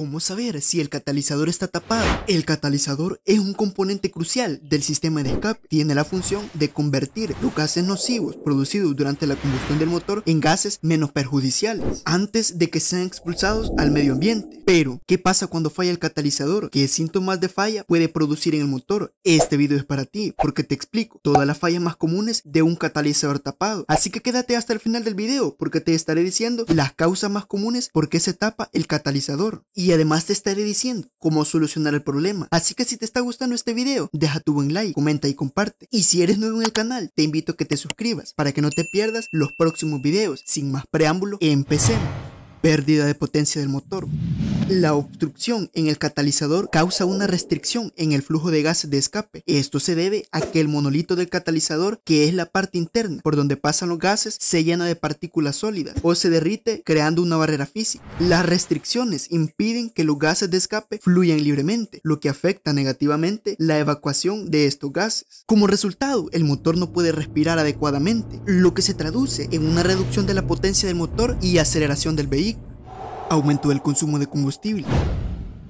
¿Cómo saber si el catalizador está tapado? El catalizador es un componente crucial del sistema de escape. Tiene la función de convertir los gases nocivos producidos durante la combustión del motor en gases menos perjudiciales antes de que sean expulsados al medio ambiente. Pero, ¿qué pasa cuando falla el catalizador? ¿Qué síntomas de falla puede producir en el motor? Este video es para ti porque te explico todas las fallas más comunes de un catalizador tapado. Así que quédate hasta el final del video porque te estaré diciendo las causas más comunes por qué se tapa el catalizador. Y y además te estaré diciendo cómo solucionar el problema. Así que si te está gustando este video, deja tu buen like, comenta y comparte. Y si eres nuevo en el canal, te invito a que te suscribas para que no te pierdas los próximos videos. Sin más preámbulo, empecemos. Pérdida de potencia del motor. La obstrucción en el catalizador causa una restricción en el flujo de gases de escape. Esto se debe a que el monolito del catalizador, que es la parte interna por donde pasan los gases, se llena de partículas sólidas o se derrite creando una barrera física. Las restricciones impiden que los gases de escape fluyan libremente, lo que afecta negativamente la evacuación de estos gases. Como resultado, el motor no puede respirar adecuadamente, lo que se traduce en una reducción de la potencia del motor y aceleración del vehículo. Aumento del consumo de combustible.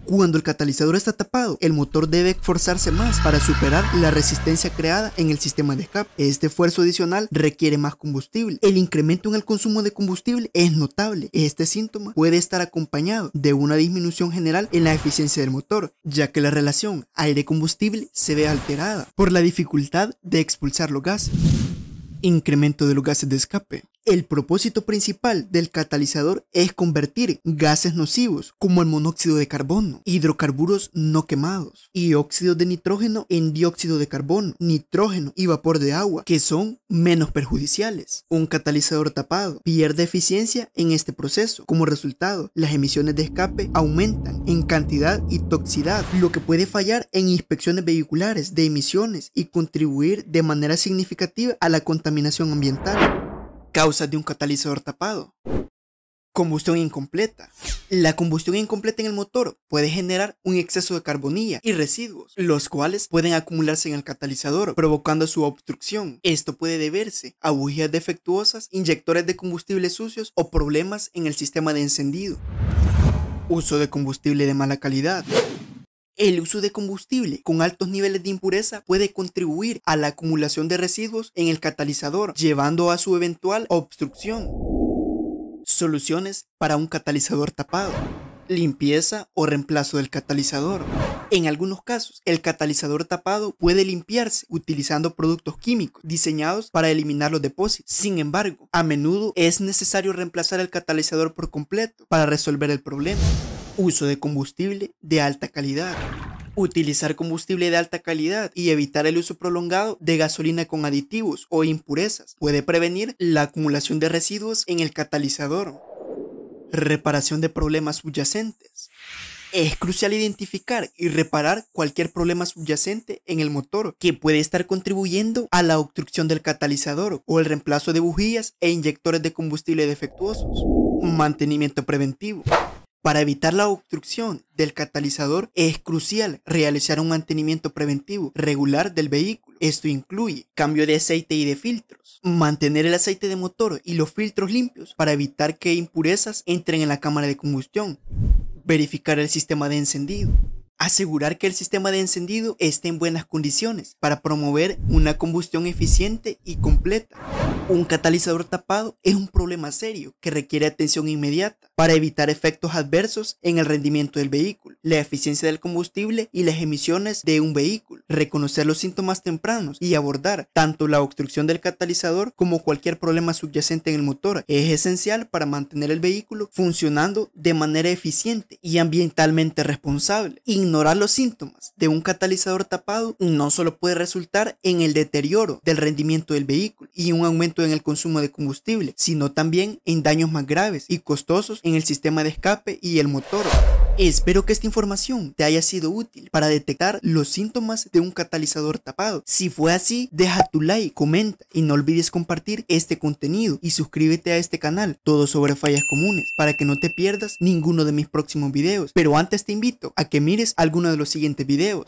Cuando el catalizador está tapado, el motor debe esforzarse más para superar la resistencia creada en el sistema de escape. Este esfuerzo adicional requiere más combustible. El incremento en el consumo de combustible es notable. Este síntoma puede estar acompañado de una disminución general en la eficiencia del motor, ya que la relación aire-combustible se ve alterada por la dificultad de expulsar los gases. Incremento de los gases de escape. El propósito principal del catalizador es convertir gases nocivos como el monóxido de carbono, hidrocarburos no quemados y óxido de nitrógeno en dióxido de carbono, nitrógeno y vapor de agua, que son menos perjudiciales. Un catalizador tapado pierde eficiencia en este proceso. Como resultado, las emisiones de escape aumentan en cantidad y toxicidad, lo que puede fallar en inspecciones vehiculares de emisiones y contribuir de manera significativa a la contaminación ambiental causas de un catalizador tapado. Combustión incompleta. La combustión incompleta en el motor puede generar un exceso de carbonilla y residuos, los cuales pueden acumularse en el catalizador, provocando su obstrucción. Esto puede deberse a bujías defectuosas, inyectores de combustible sucios o problemas en el sistema de encendido. Uso de combustible de mala calidad. El uso de combustible con altos niveles de impureza puede contribuir a la acumulación de residuos en el catalizador, llevando a su eventual obstrucción. Soluciones para un catalizador tapado. Limpieza o reemplazo del catalizador. En algunos casos, el catalizador tapado puede limpiarse utilizando productos químicos diseñados para eliminar los depósitos. Sin embargo, a menudo es necesario reemplazar el catalizador por completo para resolver el problema. Uso de combustible de alta calidad. Utilizar combustible de alta calidad y evitar el uso prolongado de gasolina con aditivos o impurezas puede prevenir la acumulación de residuos en el catalizador. Reparación de problemas subyacentes. Es crucial identificar y reparar cualquier problema subyacente en el motor que puede estar contribuyendo a la obstrucción del catalizador o el reemplazo de bujías e inyectores de combustible defectuosos. Mantenimiento preventivo. Para evitar la obstrucción del catalizador es crucial realizar un mantenimiento preventivo regular del vehículo. Esto incluye cambio de aceite y de filtros, mantener el aceite de motor y los filtros limpios para evitar que impurezas entren en la cámara de combustión, verificar el sistema de encendido, asegurar que el sistema de encendido esté en buenas condiciones para promover una combustión eficiente y completa. Un catalizador tapado es un problema serio que requiere atención inmediata para evitar efectos adversos en el rendimiento del vehículo, la eficiencia del combustible y las emisiones de un vehículo, reconocer los síntomas tempranos y abordar tanto la obstrucción del catalizador como cualquier problema subyacente en el motor es esencial para mantener el vehículo funcionando de manera eficiente y ambientalmente responsable. Ignorar los síntomas de un catalizador tapado no solo puede resultar en el deterioro del rendimiento del vehículo y un en el consumo de combustible, sino también en daños más graves y costosos en el sistema de escape y el motor. Espero que esta información te haya sido útil para detectar los síntomas de un catalizador tapado. Si fue así, deja tu like, comenta y no olvides compartir este contenido y suscríbete a este canal, todo sobre fallas comunes, para que no te pierdas ninguno de mis próximos videos. Pero antes te invito a que mires alguno de los siguientes videos.